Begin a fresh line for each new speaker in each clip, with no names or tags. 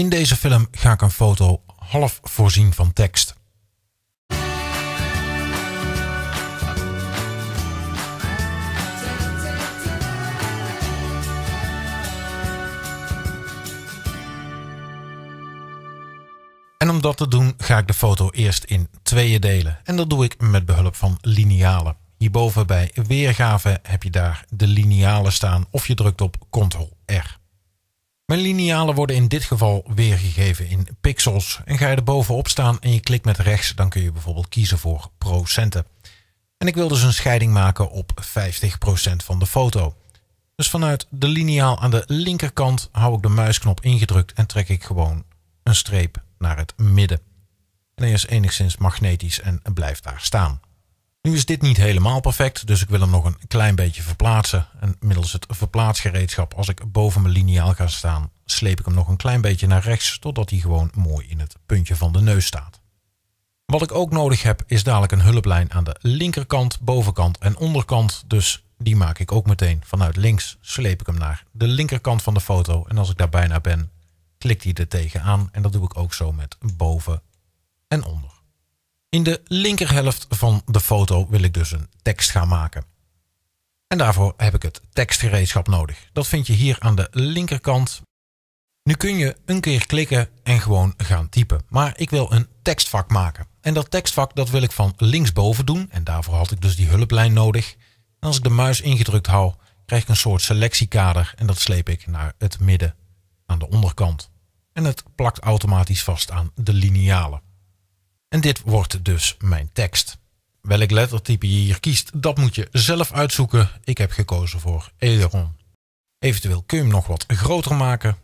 In deze film ga ik een foto half voorzien van tekst. En om dat te doen ga ik de foto eerst in tweeën delen. En dat doe ik met behulp van linealen. Hierboven bij weergave heb je daar de linealen staan of je drukt op Ctrl R. Mijn linealen worden in dit geval weergegeven in pixels. En ga je er bovenop staan en je klikt met rechts, dan kun je bijvoorbeeld kiezen voor procenten. En ik wil dus een scheiding maken op 50% van de foto. Dus vanuit de lineaal aan de linkerkant hou ik de muisknop ingedrukt en trek ik gewoon een streep naar het midden. En hij is enigszins magnetisch en blijft daar staan. Nu is dit niet helemaal perfect, dus ik wil hem nog een klein beetje verplaatsen. En middels het verplaatsgereedschap, als ik boven mijn liniaal ga staan, sleep ik hem nog een klein beetje naar rechts, totdat hij gewoon mooi in het puntje van de neus staat. Wat ik ook nodig heb, is dadelijk een hulplijn aan de linkerkant, bovenkant en onderkant. Dus die maak ik ook meteen vanuit links, sleep ik hem naar de linkerkant van de foto. En als ik daar bijna ben, klikt hij er tegenaan. En dat doe ik ook zo met boven en onder. In de linkerhelft van de foto wil ik dus een tekst gaan maken. En daarvoor heb ik het tekstgereedschap nodig. Dat vind je hier aan de linkerkant. Nu kun je een keer klikken en gewoon gaan typen. Maar ik wil een tekstvak maken. En dat tekstvak dat wil ik van linksboven doen. En daarvoor had ik dus die hulplijn nodig. als ik de muis ingedrukt hou, krijg ik een soort selectiekader. En dat sleep ik naar het midden aan de onderkant. En het plakt automatisch vast aan de linealen. En dit wordt dus mijn tekst. Welk lettertype je hier kiest, dat moet je zelf uitzoeken. Ik heb gekozen voor Ederon. Eventueel kun je hem nog wat groter maken.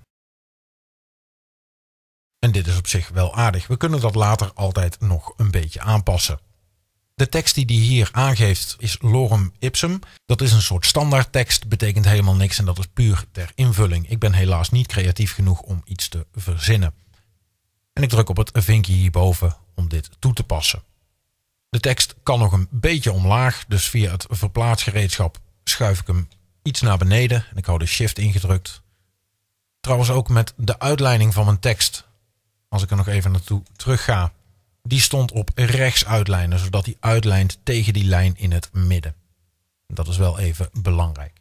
En dit is op zich wel aardig. We kunnen dat later altijd nog een beetje aanpassen. De tekst die hij hier aangeeft is lorem ipsum. Dat is een soort standaardtekst, betekent helemaal niks en dat is puur ter invulling. Ik ben helaas niet creatief genoeg om iets te verzinnen. En ik druk op het vinkje hierboven om dit toe te passen. De tekst kan nog een beetje omlaag, dus via het verplaatsgereedschap schuif ik hem iets naar beneden en ik hou de shift ingedrukt. Trouwens ook met de uitleiding van mijn tekst. Als ik er nog even naartoe terug ga. Die stond op rechts uitlijnen, zodat die uitlijnt tegen die lijn in het midden. Dat is wel even belangrijk.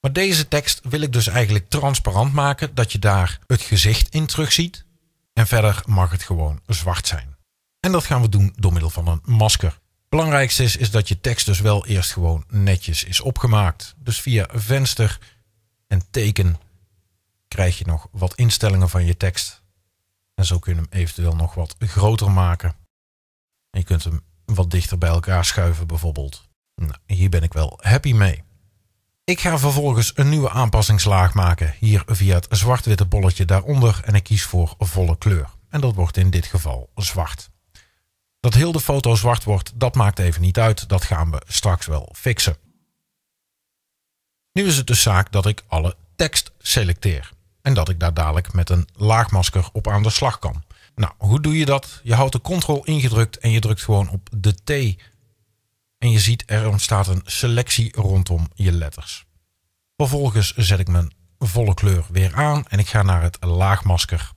Maar deze tekst wil ik dus eigenlijk transparant maken, dat je daar het gezicht in terug ziet. En verder mag het gewoon zwart zijn. En dat gaan we doen door middel van een masker. Belangrijkste is, is dat je tekst dus wel eerst gewoon netjes is opgemaakt. Dus via venster en teken krijg je nog wat instellingen van je tekst. En zo kun je hem eventueel nog wat groter maken. En je kunt hem wat dichter bij elkaar schuiven bijvoorbeeld. Nou, hier ben ik wel happy mee. Ik ga vervolgens een nieuwe aanpassingslaag maken, hier via het zwart-witte bolletje daaronder en ik kies voor volle kleur. En dat wordt in dit geval zwart. Dat heel de foto zwart wordt, dat maakt even niet uit. Dat gaan we straks wel fixen. Nu is het dus zaak dat ik alle tekst selecteer. En dat ik daar dadelijk met een laagmasker op aan de slag kan. Nou, hoe doe je dat? Je houdt de ctrl ingedrukt en je drukt gewoon op de T. En je ziet er ontstaat een selectie rondom je letters. Vervolgens zet ik mijn volle kleur weer aan en ik ga naar het laagmasker.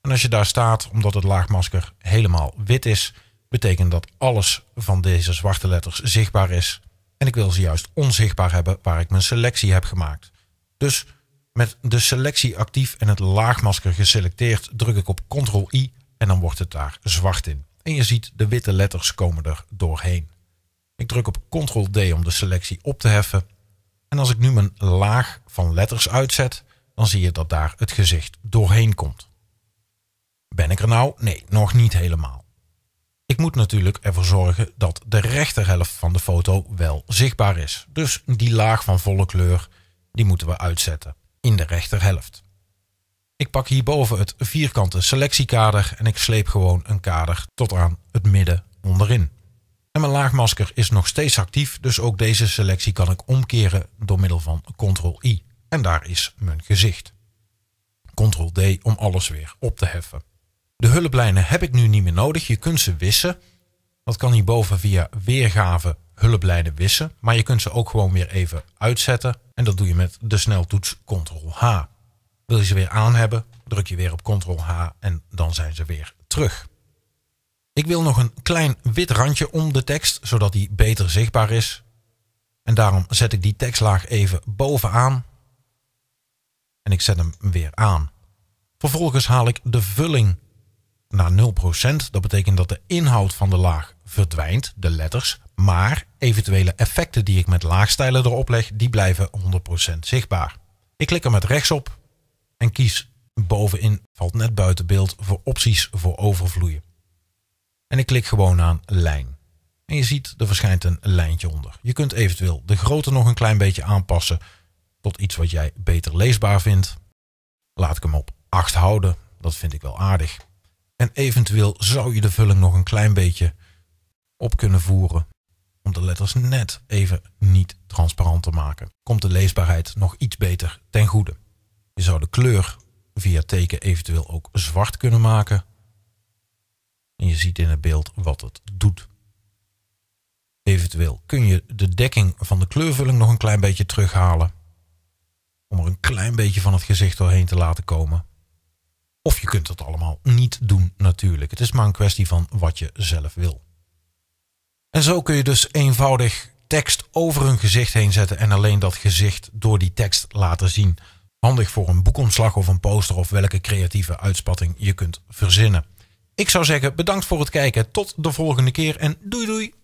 En als je daar staat, omdat het laagmasker helemaal wit is, betekent dat alles van deze zwarte letters zichtbaar is. En ik wil ze juist onzichtbaar hebben waar ik mijn selectie heb gemaakt. Dus met de selectie actief en het laagmasker geselecteerd druk ik op Ctrl-I en dan wordt het daar zwart in. En je ziet de witte letters komen er doorheen. Ik druk op Ctrl-D om de selectie op te heffen. En als ik nu mijn laag van letters uitzet, dan zie je dat daar het gezicht doorheen komt. Ben ik er nou? Nee, nog niet helemaal moet natuurlijk ervoor zorgen dat de rechterhelft van de foto wel zichtbaar is. Dus die laag van volle kleur, die moeten we uitzetten in de rechterhelft. Ik pak hierboven het vierkante selectiekader en ik sleep gewoon een kader tot aan het midden onderin. En mijn laagmasker is nog steeds actief, dus ook deze selectie kan ik omkeren door middel van Ctrl-I. En daar is mijn gezicht. Ctrl-D om alles weer op te heffen. De hulplijnen heb ik nu niet meer nodig. Je kunt ze wissen. Dat kan hierboven via weergave hulplijnen wissen. Maar je kunt ze ook gewoon weer even uitzetten. En dat doe je met de sneltoets Ctrl-H. Wil je ze weer aan hebben, druk je weer op Ctrl-H en dan zijn ze weer terug. Ik wil nog een klein wit randje om de tekst, zodat die beter zichtbaar is. En daarom zet ik die tekstlaag even bovenaan. En ik zet hem weer aan. Vervolgens haal ik de vulling naar 0%. Dat betekent dat de inhoud van de laag verdwijnt, de letters, maar eventuele effecten die ik met laagstijlen erop leg, die blijven 100% zichtbaar. Ik klik er met rechts op en kies bovenin, valt net buiten beeld, voor opties voor overvloeien. En ik klik gewoon aan lijn. En je ziet, er verschijnt een lijntje onder. Je kunt eventueel de grootte nog een klein beetje aanpassen tot iets wat jij beter leesbaar vindt. Laat ik hem op 8 houden, dat vind ik wel aardig. En eventueel zou je de vulling nog een klein beetje op kunnen voeren om de letters net even niet transparant te maken. Komt de leesbaarheid nog iets beter ten goede. Je zou de kleur via teken eventueel ook zwart kunnen maken. En je ziet in het beeld wat het doet. Eventueel kun je de dekking van de kleurvulling nog een klein beetje terughalen. Om er een klein beetje van het gezicht doorheen te laten komen. Of je kunt dat allemaal niet doen natuurlijk. Het is maar een kwestie van wat je zelf wil. En zo kun je dus eenvoudig tekst over een gezicht heen zetten en alleen dat gezicht door die tekst laten zien. Handig voor een boekomslag of een poster of welke creatieve uitspatting je kunt verzinnen. Ik zou zeggen bedankt voor het kijken. Tot de volgende keer en doei doei.